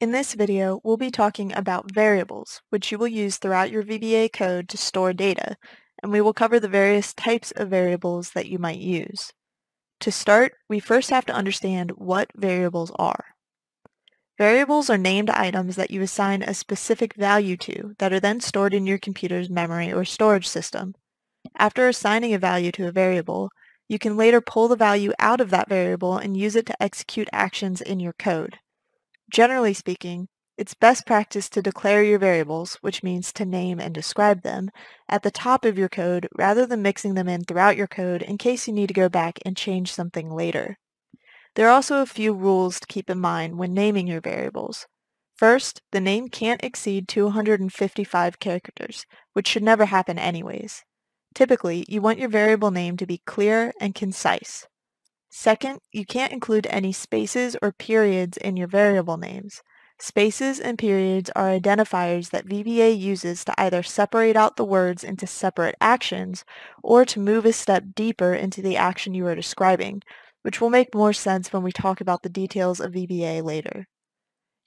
In this video, we'll be talking about variables, which you will use throughout your VBA code to store data, and we will cover the various types of variables that you might use. To start, we first have to understand what variables are. Variables are named items that you assign a specific value to that are then stored in your computer's memory or storage system. After assigning a value to a variable, you can later pull the value out of that variable and use it to execute actions in your code. Generally speaking, it's best practice to declare your variables, which means to name and describe them, at the top of your code rather than mixing them in throughout your code in case you need to go back and change something later. There are also a few rules to keep in mind when naming your variables. First, the name can't exceed 255 characters, which should never happen anyways. Typically, you want your variable name to be clear and concise. Second, you can't include any spaces or periods in your variable names. Spaces and periods are identifiers that VBA uses to either separate out the words into separate actions or to move a step deeper into the action you are describing, which will make more sense when we talk about the details of VBA later.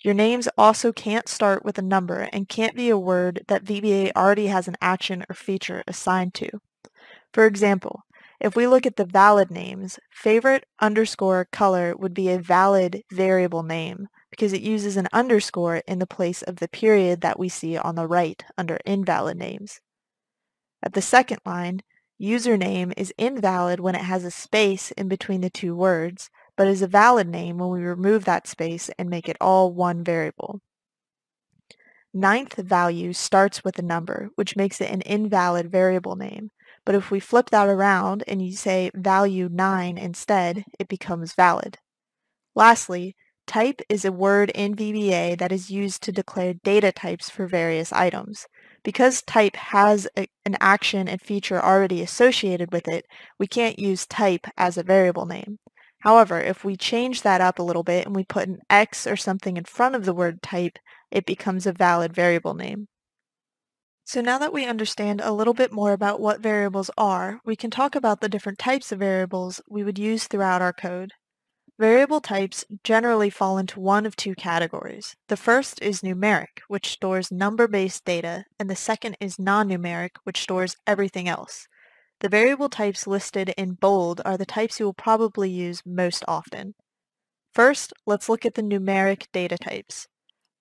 Your names also can't start with a number and can't be a word that VBA already has an action or feature assigned to. For example, if we look at the valid names, favorite underscore color would be a valid variable name because it uses an underscore in the place of the period that we see on the right under invalid names. At the second line, username is invalid when it has a space in between the two words, but is a valid name when we remove that space and make it all one variable. Ninth value starts with a number, which makes it an invalid variable name, but if we flip that around and you say value 9 instead, it becomes valid. Lastly, type is a word in VBA that is used to declare data types for various items. Because type has a, an action and feature already associated with it, we can't use type as a variable name. However, if we change that up a little bit and we put an X or something in front of the word type, it becomes a valid variable name. So now that we understand a little bit more about what variables are, we can talk about the different types of variables we would use throughout our code. Variable types generally fall into one of two categories. The first is numeric, which stores number-based data, and the second is non-numeric, which stores everything else. The variable types listed in bold are the types you will probably use most often. First, let's look at the numeric data types.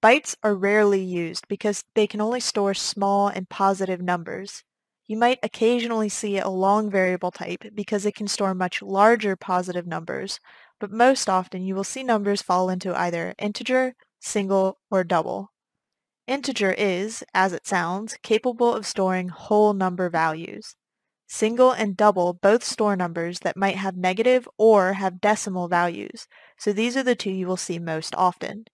Bytes are rarely used because they can only store small and positive numbers. You might occasionally see a long variable type because it can store much larger positive numbers, but most often you will see numbers fall into either integer, single, or double. Integer is, as it sounds, capable of storing whole number values. Single and double both store numbers that might have negative or have decimal values, so these are the two you will see most often.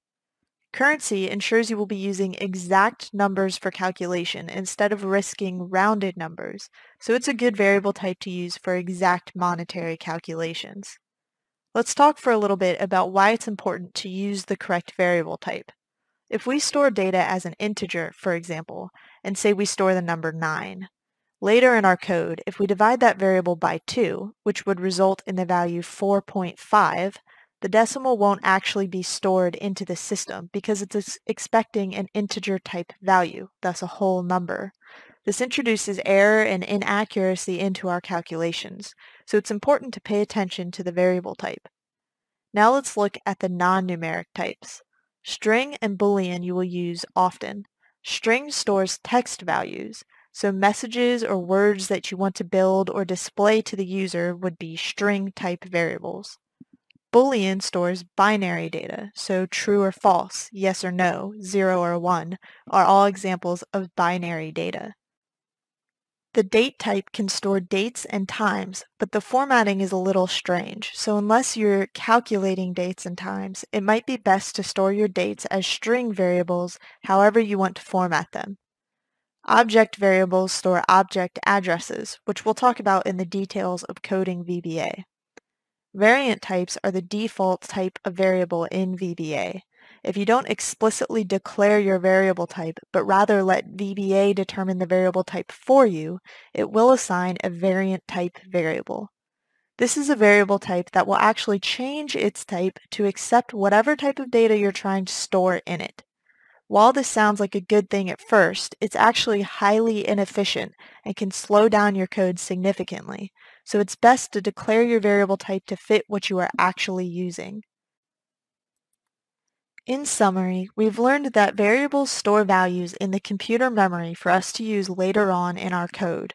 Currency ensures you will be using exact numbers for calculation instead of risking rounded numbers, so it's a good variable type to use for exact monetary calculations. Let's talk for a little bit about why it's important to use the correct variable type. If we store data as an integer, for example, and say we store the number 9, later in our code, if we divide that variable by 2, which would result in the value 4.5, the decimal won't actually be stored into the system because it's expecting an integer type value, thus a whole number. This introduces error and inaccuracy into our calculations, so it's important to pay attention to the variable type. Now let's look at the non-numeric types. String and boolean you will use often. String stores text values, so messages or words that you want to build or display to the user would be string type variables. Boolean stores binary data, so true or false, yes or no, 0 or 1 are all examples of binary data. The date type can store dates and times, but the formatting is a little strange, so unless you're calculating dates and times, it might be best to store your dates as string variables however you want to format them. Object variables store object addresses, which we'll talk about in the details of coding VBA. Variant types are the default type of variable in VBA. If you don't explicitly declare your variable type, but rather let VBA determine the variable type for you, it will assign a variant type variable. This is a variable type that will actually change its type to accept whatever type of data you're trying to store in it. While this sounds like a good thing at first, it's actually highly inefficient and can slow down your code significantly, so it's best to declare your variable type to fit what you are actually using. In summary, we've learned that variables store values in the computer memory for us to use later on in our code.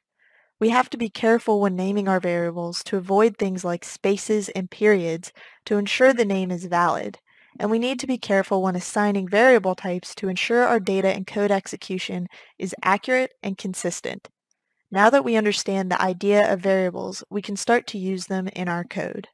We have to be careful when naming our variables to avoid things like spaces and periods to ensure the name is valid, and we need to be careful when assigning variable types to ensure our data and code execution is accurate and consistent. Now that we understand the idea of variables, we can start to use them in our code.